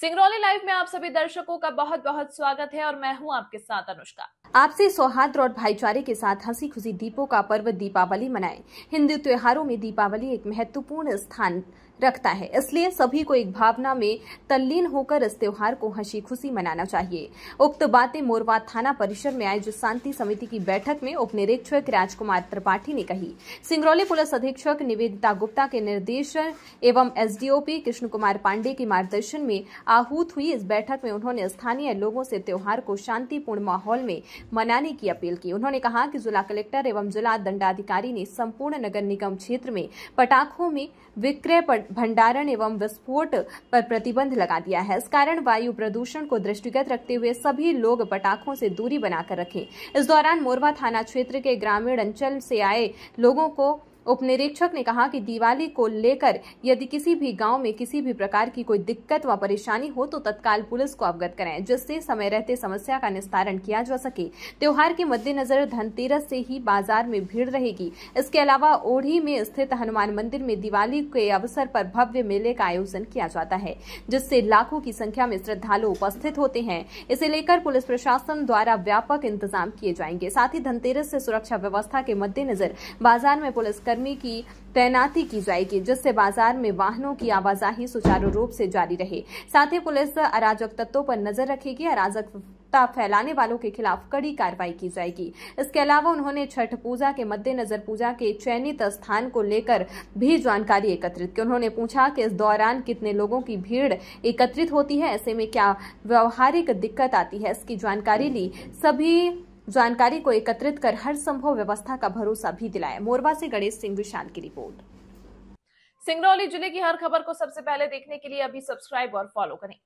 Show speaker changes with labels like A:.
A: Singrauli live में आप सभी दर्शकों का बहुत बहुत स्वागत है और मैं हूं आपके साथ अनुष्का आपसे सौहार्द और भाईचारे के साथ हंसी खुशी दीपों का पर्व दीपावली मनाएं हिंदू त्योहारों में दीपावली एक महत्वपूर्ण स्थान रखता है इसलिए सभी को एक भावना में तल्लीन होकर इस त्योहार को हंसी खुशी मनाना चाहिए उक्त बातें मोरवा थाना परिसर में आयोजित शांति समिति की बैठक में उप निरीक्षक राजकुमार त्रिपाठी ने कही सिंगरौली पुलिस अधीक्षक निवेदिता गुप्ता के निर्देशन एवं एसडीओपी कृष्ण कुमार पांडे के मार्गदर्शन में आहूत हुई इस बैठक में उन्होंने स्थानीय लोगों से त्योहार को शांतिपूर्ण माहौल में मनाने की अपील की उन्होंने कहा कि जिला कलेक्टर एवं जिला दंडाधिकारी ने संपूर्ण नगर निगम क्षेत्र में पटाखों में विक्रय भंडारण एवं विस्फोट पर प्रतिबंध लगा दिया है इस कारण वायु प्रदूषण को दृष्टिगत रखते हुए सभी लोग पटाखों से दूरी बनाकर रखें इस दौरान मोरवा थाना क्षेत्र के ग्रामीण अंचल से आए लोगों को उप निरीक्षक ने कहा कि दिवाली को लेकर यदि किसी भी गांव में किसी भी प्रकार की कोई दिक्कत व परेशानी हो तो तत्काल पुलिस को अवगत कराएं जिससे समय रहते समस्या का निस्तारण किया जा सके त्योहार के मद्देनजर धनतेरस से ही बाजार में भीड़ रहेगी इसके अलावा ओढ़ी में स्थित हनुमान मंदिर में दिवाली के अवसर पर भव्य मेले का आयोजन किया जाता है जिससे लाखों की संख्या में श्रद्धालु उपस्थित होते हैं इसे लेकर पुलिस प्रशासन द्वारा व्यापक इंतजाम किए जाएंगे साथ ही धनतेरस से सुरक्षा व्यवस्था के मद्देनजर बाजार में पुलिस पुलिसकर्मी की तैनाती की जाएगी जिससे बाजार में वाहनों की आवाजाही सुचारू रूप से जारी रहे साथ ही पुलिस अराजक तत्वों पर नजर रखेगी अराजक फैलाने वालों के खिलाफ कड़ी कार्रवाई की जाएगी इसके अलावा उन्होंने छठ पूजा के मद्देनजर पूजा के चयनित स्थान को लेकर भी जानकारी एकत्रित की उन्होंने पूछा कि इस दौरान कितने लोगों की भीड़ एकत्रित होती है ऐसे में क्या व्यवहारिक दिक्कत आती है इसकी जानकारी ली सभी जानकारी को एकत्रित कर हर संभव व्यवस्था का भरोसा भी दिलाया मोरवा से गणेश सिंह विशाल की रिपोर्ट सिंगरौली जिले की हर खबर को सबसे पहले देखने के लिए अभी सब्सक्राइब और फॉलो करें